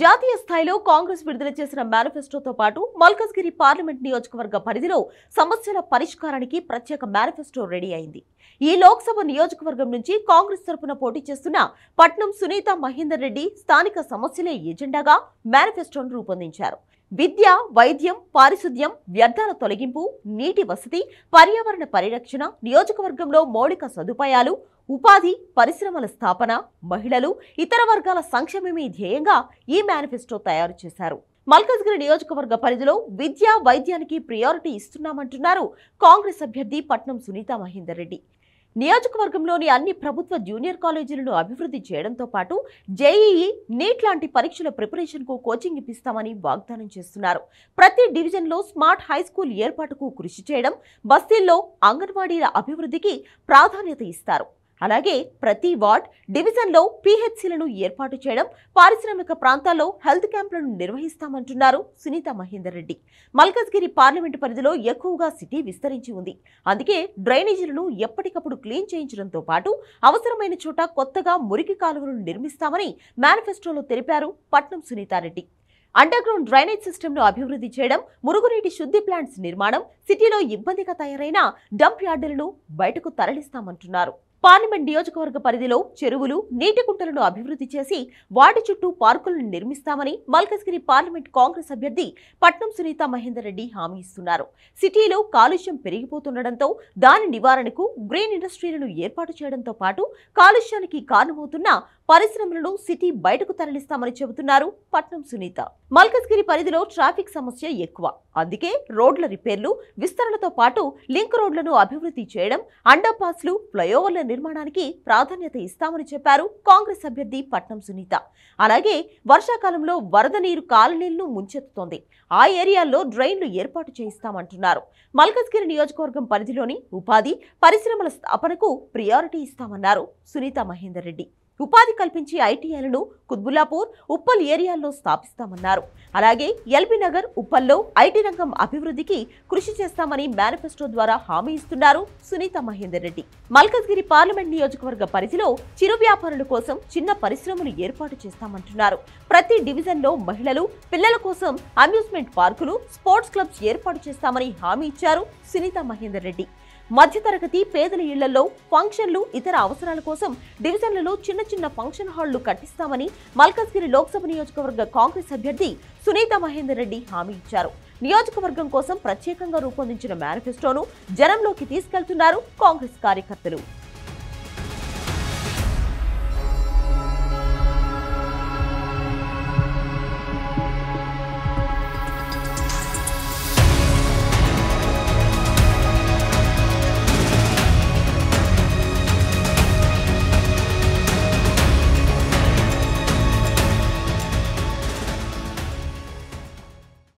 జాతీయ స్థాయిలో కాంగ్రెస్ విడుదల చేసిన మేనిఫెస్టోతో పాటు మల్కజ్గిరి పార్లమెంట్ నియోజకవర్గ పరిధిలో సమస్యల పరిష్కారానికి ప్రత్యేక మేనిఫెస్టో రెడీ అయింది ఈ లోక్సభ నియోజకవర్గం నుంచి కాంగ్రెస్ తరఫున పోటీ చేస్తున్న పట్నం సునీత మహేందర్ రెడ్డి స్థానిక సమస్యలే ఎజెండాగా మేనిఫెస్టోను రూపొందించారు విద్య వైద్యం పారిశుద్ధ్యం వ్యర్థాల తొలగింపు నీటి వసతి పర్యావరణ పరిరక్షణ నియోజకవర్గంలో మౌలిక సదుపాయాలు ఉపాధి పరిశ్రమల స్థాపన మహిళలు ఇతర వర్గాల సంక్షేమమే ధ్యేయంగా ఈ మేనిఫెస్టో తయారు చేశారు మల్కజ్గిరి నియోజకవర్గ పరిధిలో విద్య వైద్యానికి ప్రియారిటీ ఇస్తున్నామంటున్నారు కాంగ్రెస్ అభ్యర్థి పట్నం సునీత మహేందర్ రెడ్డి నియోజకవర్గంలోని అన్ని ప్రభుత్వ జూనియర్ కాలేజీలను అభివృద్ధి చేయడంతో పాటు జేఈఈ నీట్ లాంటి పరీక్షల ప్రిపరేషన్కు కోచింగ్ ఇప్పిస్తామని వాగ్దానం చేస్తున్నారు ప్రతి డివిజన్లో స్మార్ట్ హై స్కూల్ ఏర్పాటుకు కృషి చేయడం బస్తీల్లో అంగన్వాడీల అభివృద్ధికి ప్రాధాన్యత ఇస్తారు అలాగే ప్రతి వార్డ్ డివిజన్లో పీహెచ్సీలను ఏర్పాటు చేయడం పారిశ్రామిక ప్రాంతాల్లో హెల్త్ క్యాంపులను నిర్వహిస్తామంటున్నారు సునీత మహేందర్ రెడ్డి మల్కజ్గిరి పార్లమెంటు పరిధిలో ఎక్కువగా సిటీ విస్తరించి ఉంది అందుకే డ్రైనేజీలను ఎప్పటికప్పుడు క్లీన్ చేయించడంతో పాటు అవసరమైన చోట కొత్తగా మురికి కాలువలను నిర్మిస్తామని మేనిఫెస్టోలో తెలిపారు పట్నం సునీతారెడ్డి అండర్గ్రౌండ్ డ్రైనేజ్ సిస్టమ్ను అభివృద్ధి చేయడం మురుగునీటి శుద్ధి ప్లాంట్స్ నిర్మాణం సిటీలో ఇబ్బందిగా తయారైన డంప్ యార్డులను బయటకు తరలిస్తామంటున్నారు పార్లమెంట్ నియోజకవర్గ పరిధిలో చెరువులు నీటి కుంటలను అభివృద్ధి చేసి వాటి చుట్టూ పార్కులను నిర్మిస్తామని మల్కజ్గిరి పార్లమెంట్ కాంగ్రెస్ అభ్యర్థి పట్నం సునీత మహేందర్ రెడ్డి హామీ ఇస్తున్నారు సిటీలో కాలుష్యం పెరిగిపోతుండటంతో దాని నివారణకు గ్రీన్ ఇండస్ట్రీలను ఏర్పాటు చేయడంతో పాటు కాలుష్యానికి కారణమవుతున్న పరిశ్రమలను సిటీ బయటకు తరలిస్తామని చెబుతున్నారు పట్నం సునీత మల్కజ్గిరి పరిధిలో ట్రాఫిక్ సమస్య ఎక్కువ అందుకే రోడ్ల రిపేర్లు విస్తరణతో పాటు లింక్ రోడ్లను అభివృద్ధి చేయడం అండర్ పాస్లు ఫ్లైఓవర్లను నిర్మాణానికి ప్రాధాన్యత ఇస్తామని చెప్పారు కాంగ్రెస్ అభ్యర్థి పట్నం సునీత అలాగే వర్షాకాలంలో వరద నీరు కాలనీలను ముంచెత్తుతోంది ఆ ఏరియాల్లో డ్రైన్లు ఏర్పాటు చేయిస్తామంటున్నారు మల్కజ్గిరి నియోజకవర్గం పరిధిలోని ఉపాధి పరిశ్రమల స్థాపనకు ప్రియారిటీ ఇస్తామన్నారు సునీత మహేందర్ రెడ్డి ఉపాధి కల్పించి ఐటీఐలను కుత్బులాపూర్ ఉప్పల్ ఏరియాల్లో స్థాపిస్తామన్నారు అలాగే ఎల్బీ నగర్ ఉప్పల్లో ఐటీ రంగం అభివృద్ధికి కృషి చేస్తామని మేనిఫెస్టో ద్వారా హామీ ఇస్తున్నారు సునీత మహేందర్ రెడ్డి మల్కజ్గిరి పార్లమెంట్ నియోజకవర్గ పరిధిలో చిరు వ్యాపారుల కోసం చిన్న పరిశ్రమలు ఏర్పాటు చేస్తామంటున్నారు ప్రతి డివిజన్లో మహిళలు పిల్లల కోసం అమ్యూస్మెంట్ పార్కులు స్పోర్ట్స్ క్లబ్స్ ఏర్పాటు చేస్తామని హామీ ఇచ్చారు సునీత మహేందర్ రెడ్డి మధ్యతరగతి పేదల ఇళ్లలో ఫంక్షన్లు ఇతర అవసరాల కోసం డివిజన్లలో చిన్న చిన్న ఫంక్షన్ హాళ్లు కట్టిస్తామని మల్కాజ్గిరి లోక్సభ నియోజకవర్గ కాంగ్రెస్ అభ్యర్థి సునీత మహేందర్ రెడ్డి హామీ ఇచ్చారు నియోజకవర్గం కోసం ప్రత్యేకంగా రూపొందించిన మేనిఫెస్టోను జనంలోకి తీసుకెళ్తున్నారు కాంగ్రెస్ కార్యకర్తలు